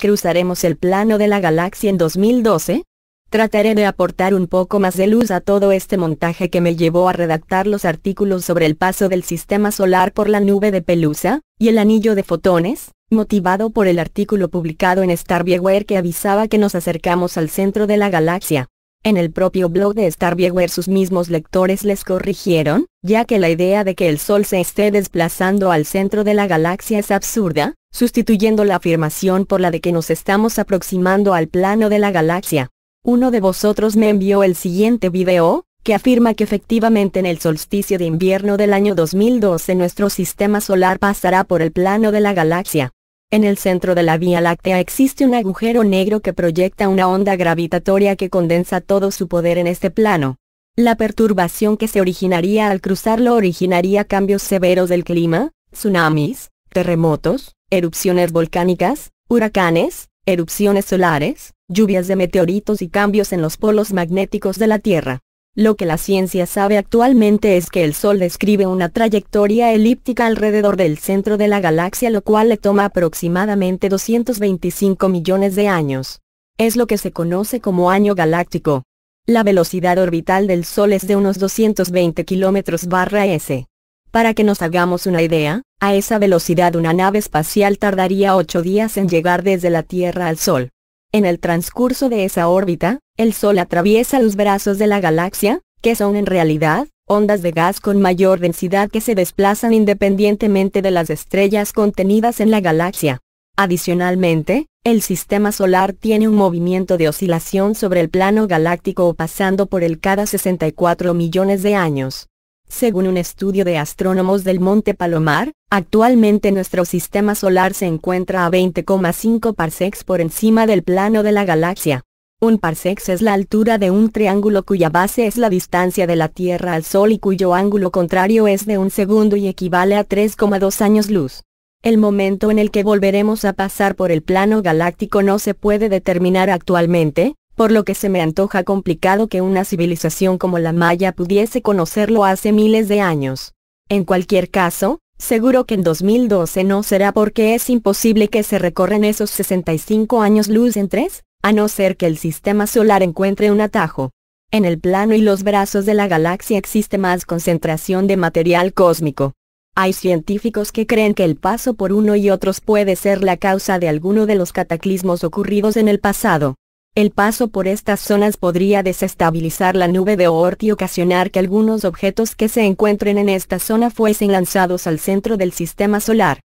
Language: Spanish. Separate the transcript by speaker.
Speaker 1: ¿Cruzaremos el plano de la galaxia en 2012? Trataré de aportar un poco más de luz a todo este montaje que me llevó a redactar los artículos sobre el paso del sistema solar por la nube de pelusa, y el anillo de fotones, motivado por el artículo publicado en Starviewer que avisaba que nos acercamos al centro de la galaxia. En el propio blog de Starviewer sus mismos lectores les corrigieron, ya que la idea de que el Sol se esté desplazando al centro de la galaxia es absurda, sustituyendo la afirmación por la de que nos estamos aproximando al plano de la galaxia. Uno de vosotros me envió el siguiente video, que afirma que efectivamente en el solsticio de invierno del año 2012 nuestro sistema solar pasará por el plano de la galaxia. En el centro de la Vía Láctea existe un agujero negro que proyecta una onda gravitatoria que condensa todo su poder en este plano. La perturbación que se originaría al cruzarlo originaría cambios severos del clima, tsunamis, terremotos, erupciones volcánicas, huracanes, erupciones solares, lluvias de meteoritos y cambios en los polos magnéticos de la Tierra. Lo que la ciencia sabe actualmente es que el Sol describe una trayectoria elíptica alrededor del centro de la galaxia lo cual le toma aproximadamente 225 millones de años. Es lo que se conoce como año galáctico. La velocidad orbital del Sol es de unos 220 kilómetros barra S. Para que nos hagamos una idea, a esa velocidad una nave espacial tardaría 8 días en llegar desde la Tierra al Sol. En el transcurso de esa órbita, el Sol atraviesa los brazos de la galaxia, que son en realidad, ondas de gas con mayor densidad que se desplazan independientemente de las estrellas contenidas en la galaxia. Adicionalmente, el sistema solar tiene un movimiento de oscilación sobre el plano galáctico pasando por el cada 64 millones de años. Según un estudio de astrónomos del Monte Palomar, actualmente nuestro sistema solar se encuentra a 20,5 parsecs por encima del plano de la galaxia. Un parsec es la altura de un triángulo cuya base es la distancia de la Tierra al Sol y cuyo ángulo contrario es de un segundo y equivale a 3,2 años luz. El momento en el que volveremos a pasar por el plano galáctico no se puede determinar actualmente, por lo que se me antoja complicado que una civilización como la Maya pudiese conocerlo hace miles de años. En cualquier caso, seguro que en 2012 no será porque es imposible que se recorren esos 65 años luz en tres, a no ser que el sistema solar encuentre un atajo. En el plano y los brazos de la galaxia existe más concentración de material cósmico. Hay científicos que creen que el paso por uno y otros puede ser la causa de alguno de los cataclismos ocurridos en el pasado. El paso por estas zonas podría desestabilizar la nube de Oort y ocasionar que algunos objetos que se encuentren en esta zona fuesen lanzados al centro del sistema solar.